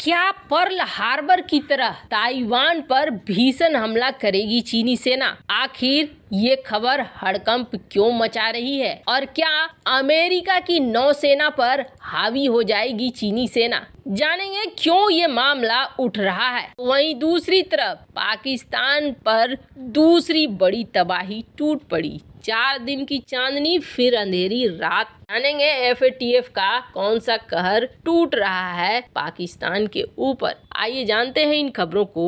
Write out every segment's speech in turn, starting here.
क्या Pearl Harbor की तरह ताइवान पर भीषण हमला करेगी चीनी सेना आखिर ये खबर हड़कंप क्यों मचा रही है और क्या अमेरिका की नौसेना पर हावी हो जाएगी चीनी सेना जानेंगे क्यों ये मामला उठ रहा है वहीं दूसरी तरफ पाकिस्तान पर दूसरी बड़ी तबाही टूट पड़ी चार दिन की चांदनी फिर अंधेरी रात जानेंगे एफ का कौन सा कहर टूट रहा है पाकिस्तान के ऊपर आइए जानते हैं इन खबरों को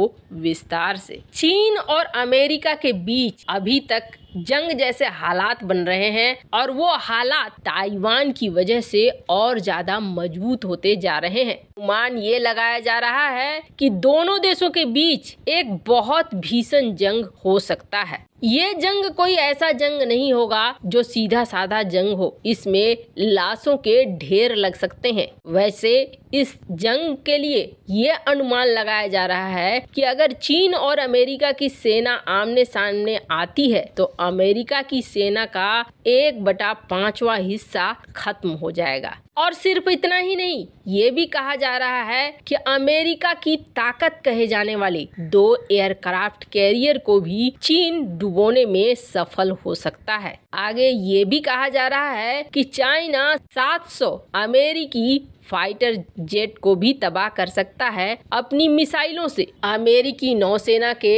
विस्तार से चीन और अमेरिका के बीच अभी तक जंग जैसे हालात बन रहे हैं और वो हालात ताइवान की वजह से और ज्यादा मजबूत होते जा रहे हैं मान ये लगाया जा रहा है कि दोनों देशों के बीच एक बहुत भीषण जंग हो सकता है ये जंग कोई ऐसा जंग नहीं होगा जो सीधा साधा जंग हो इसमें लाशों के ढेर लग सकते हैं वैसे इस जंग के लिए यह अनुमान लगाया जा रहा है कि अगर चीन और अमेरिका की सेना आमने सामने आती है तो अमेरिका की सेना का एक बटा पांचवा हिस्सा खत्म हो जाएगा और सिर्फ इतना ही नहीं ये भी कहा जा रहा है कि अमेरिका की ताकत कहे जाने वाले दो एयरक्राफ्ट कैरियर को भी चीन डुबोने में सफल हो सकता है आगे ये भी कहा जा रहा है कि चाइना 700 अमेरिकी फाइटर जेट को भी तबाह कर सकता है अपनी मिसाइलों से अमेरिकी नौसेना के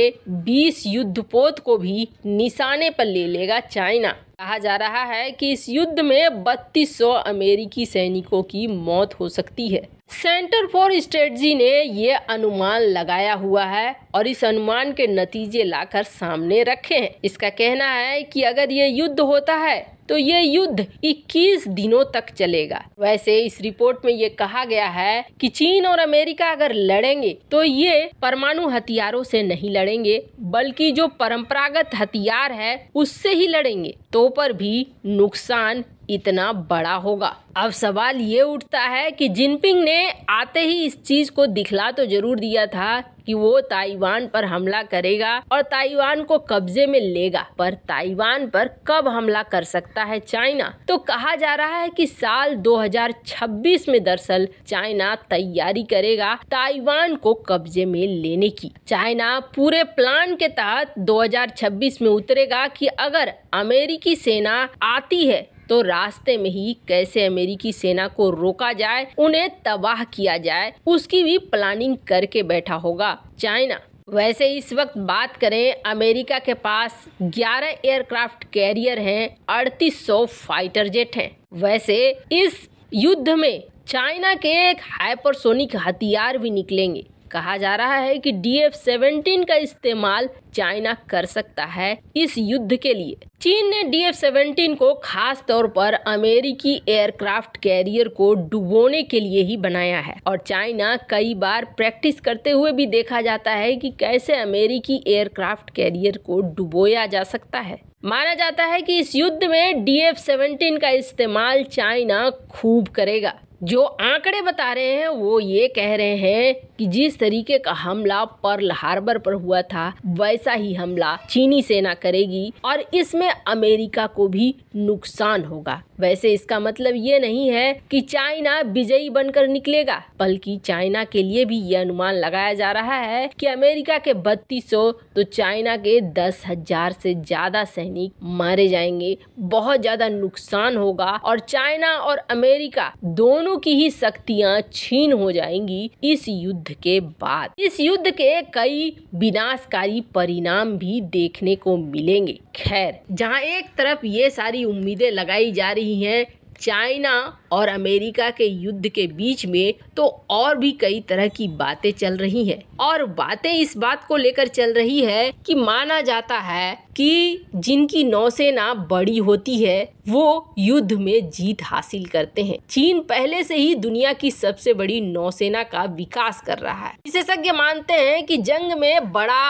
20 युद्धपोत को भी निशाने पर ले लेगा चाइना कहा जा रहा है कि इस युद्ध में 3200 अमेरिकी सैनिकों की मौत हो सकती है सेंटर फॉर स्ट्रेटजी ने ये अनुमान लगाया हुआ है और इस अनुमान के नतीजे लाकर सामने रखे हैं इसका कहना है कि अगर ये युद्ध होता है तो यह युद्ध 21 दिनों तक चलेगा वैसे इस रिपोर्ट में ये कहा गया है कि चीन और अमेरिका अगर लड़ेंगे तो ये परमाणु हथियारों से नहीं लड़ेंगे बल्कि जो परंपरागत हथियार है उससे ही लड़ेंगे तो पर भी नुकसान इतना बड़ा होगा अब सवाल ये उठता है कि जिनपिंग ने आते ही इस चीज को दिखला तो जरूर दिया था कि वो ताइवान पर हमला करेगा और ताइवान को कब्जे में लेगा पर ताइवान पर कब हमला कर सकता है चाइना तो कहा जा रहा है कि साल 2026 में दरअसल चाइना तैयारी करेगा ताइवान को कब्जे में लेने की चाइना पूरे प्लान के तहत 2026 में उतरेगा कि अगर अमेरिकी सेना आती है तो रास्ते में ही कैसे अमेरिकी सेना को रोका जाए उन्हें तबाह किया जाए उसकी भी प्लानिंग करके बैठा होगा चाइना वैसे इस वक्त बात करें अमेरिका के पास 11 एयरक्राफ्ट कैरियर हैं 3800 फाइटर जेट हैं वैसे इस युद्ध में चाइना के एक हाइपरसोनिक हथियार भी निकलेंगे कहा जा रहा है कि डी एफ सेवेंटीन का इस्तेमाल चाइना कर सकता है इस युद्ध के लिए चीन ने डी एफ सेवेंटीन को खास तौर पर अमेरिकी एयरक्राफ्ट कैरियर को डुबोने के लिए ही बनाया है और चाइना कई बार प्रैक्टिस करते हुए भी देखा जाता है कि कैसे अमेरिकी एयरक्राफ्ट कैरियर को डुबोया जा सकता है माना जाता है कि इस युद्ध में डी एफ सेवेंटीन का इस्तेमाल चाइना खूब करेगा जो आंकड़े बता रहे हैं वो ये कह रहे हैं कि जिस तरीके का हमला पर्ल हार्बर पर हुआ था वैसा ही हमला चीनी सेना करेगी और इसमें अमेरिका को भी नुकसान होगा वैसे इसका मतलब ये नहीं है कि चाइना विजयी बनकर निकलेगा बल्कि चाइना के लिए भी ये अनुमान लगाया जा रहा है कि अमेरिका के बत्तीस तो चाइना के दस हजार से ज्यादा सैनिक मारे जाएंगे बहुत ज्यादा नुकसान होगा और चाइना और अमेरिका दोनों दोनों की ही शक्तियां छीन हो जाएंगी इस युद्ध के बाद इस युद्ध के कई विनाशकारी परिणाम भी देखने को मिलेंगे खैर जहां एक तरफ ये सारी उम्मीदें लगाई जा रही हैं चाइना और अमेरिका के युद्ध के बीच में तो और भी कई तरह की बातें चल रही हैं और बातें इस बात को लेकर चल रही है कि माना जाता है कि जिनकी नौसेना बड़ी होती है वो युद्ध में जीत हासिल करते हैं चीन पहले से ही दुनिया की सबसे बड़ी नौसेना का विकास कर रहा है विशेषज्ञ मानते हैं कि जंग में बड़ा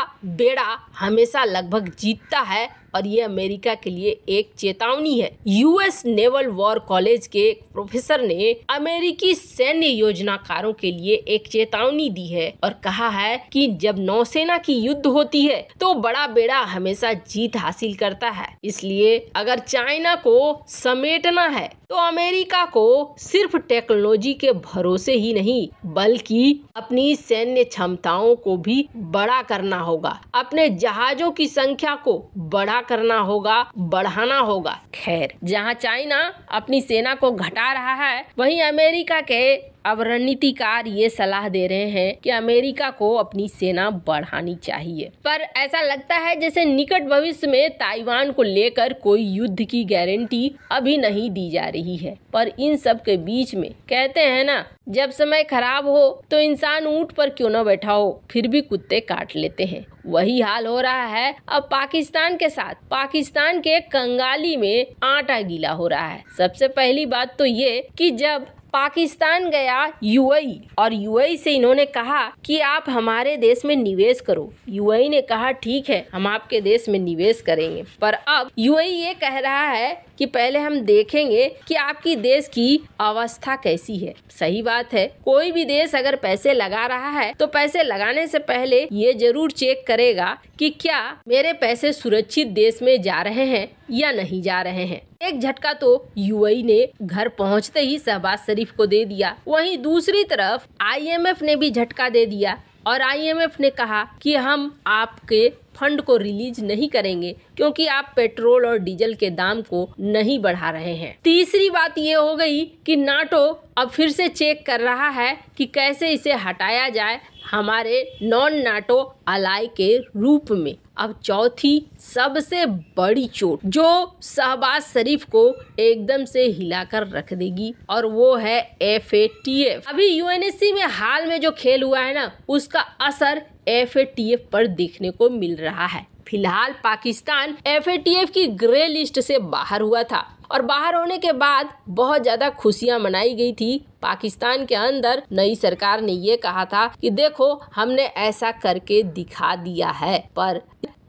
बेड़ा हमेशा लगभग जीतता है और ये अमेरिका के लिए एक चेतावनी है यूएस नेवल वॉर कॉलेज के एक प्रोफेसर ने अमेरिकी सैन्य योजनाकारों के लिए एक चेतावनी दी है और कहा है कि जब नौसेना की युद्ध होती है तो बड़ा बेड़ा हमेशा जीत हासिल करता है इसलिए अगर चाइना को समेटना है तो अमेरिका को सिर्फ टेक्नोलॉजी के भरोसे ही नहीं बल्कि अपनी सैन्य क्षमताओं को भी बड़ा करना होगा अपने जहाजों की संख्या को बड़ा करना होगा बढ़ाना होगा खैर जहां चाइना अपनी सेना को घटा रहा है वहीं अमेरिका के अब रणनीतिकार ये सलाह दे रहे हैं कि अमेरिका को अपनी सेना बढ़ानी चाहिए पर ऐसा लगता है जैसे निकट भविष्य में ताइवान को लेकर कोई युद्ध की गारंटी अभी नहीं दी जा रही है पर इन सब के बीच में कहते हैं ना जब समय खराब हो तो इंसान ऊंट पर क्यों न बैठा हो फिर भी कुत्ते काट लेते हैं वही हाल हो रहा है अब पाकिस्तान के साथ पाकिस्तान के कंगाली में आटा गीला हो रहा है सबसे पहली बात तो ये कि जब पाकिस्तान गया यूएई और यूएई से इन्होंने कहा कि आप हमारे देश में निवेश करो यूएई ने कहा ठीक है हम आपके देश में निवेश करेंगे पर अब यूएई ये कह रहा है कि पहले हम देखेंगे कि आपकी देश की अवस्था कैसी है सही बात है कोई भी देश अगर पैसे लगा रहा है तो पैसे लगाने से पहले ये जरूर चेक करेगा कि क्या मेरे पैसे सुरक्षित देश में जा रहे हैं या नहीं जा रहे हैं एक झटका तो यूएई ने घर पहुंचते ही शहबाज शरीफ को दे दिया वहीं दूसरी तरफ आईएमएफ ने भी झटका दे दिया और आईएमएफ ने कहा कि हम आपके फंड को रिलीज नहीं करेंगे क्योंकि आप पेट्रोल और डीजल के दाम को नहीं बढ़ा रहे हैं तीसरी बात ये हो गई कि नाटो अब फिर से चेक कर रहा है कि कैसे इसे हटाया जाए हमारे नॉन नाटो अलाई के रूप में अब चौथी सबसे बड़ी चोट जो शहबाज शरीफ को एकदम से हिलाकर रख देगी और वो है एफ ए टी एफ अभी यूएनएससी में हाल में जो खेल हुआ है ना उसका असर एफ ए टी एफ पर देखने को मिल रहा है फिलहाल Pakistan F A T F की ग्रे लिस्ट से बाहर हुआ था और बाहर होने के बाद बहुत ज़्यादा खुशियां मनाई गई थी पाकिस्तान के अंदर नई सरकार ने ये कहा था कि देखो हमने ऐसा करके दिखा दिया है पर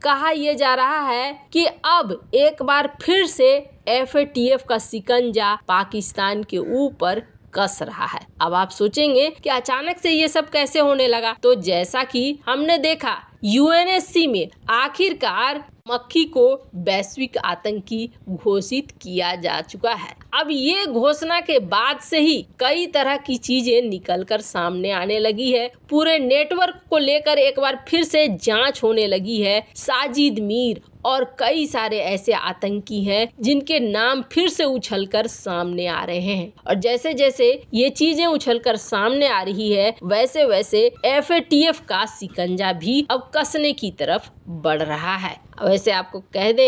कहा यह जा रहा है कि अब एक बार फिर से एफ का सिकंजा पाकिस्तान के ऊपर कस रहा है अब आप सोचेंगे कि अचानक से ये सब कैसे होने लगा तो जैसा कि हमने देखा यूएनएससी में आखिरकार मक्खी को वैश्विक आतंकी घोषित किया जा चुका है अब ये घोषणा के बाद से ही कई तरह की चीजें निकलकर सामने आने लगी है पूरे नेटवर्क को लेकर एक बार फिर से जांच होने लगी है साजिद मीर और कई सारे ऐसे आतंकी हैं जिनके नाम फिर से उछल कर सामने आ रहे हैं और जैसे जैसे ये चीजें उछल कर सामने आ रही है वैसे वैसे एफ का सिकंजा भी अब कसने की तरफ बढ़ रहा है वैसे आपको कह दे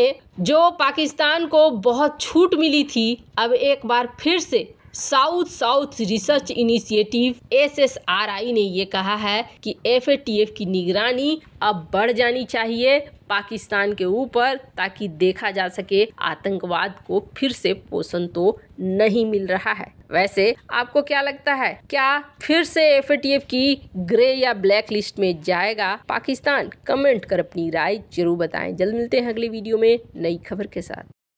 जो पाकिस्तान को बहुत छूट मिली थी अब एक बार फिर से south south research initiative SSRI ने यह कहा है कि एफएटीएफ की निगरानी अब बढ़ जानी चाहिए पाकिस्तान के ऊपर ताकि देखा जा सके आतंकवाद को फिर से पोषण तो नहीं मिल रहा है वैसे आपको क्या लगता है क्या फिर से एफ की ग्रे या ब्लैक लिस्ट में जाएगा पाकिस्तान कमेंट कर अपनी राय जरूर बताएं जल्द मिलते हैं अगले वीडियो में नई खबर के साथ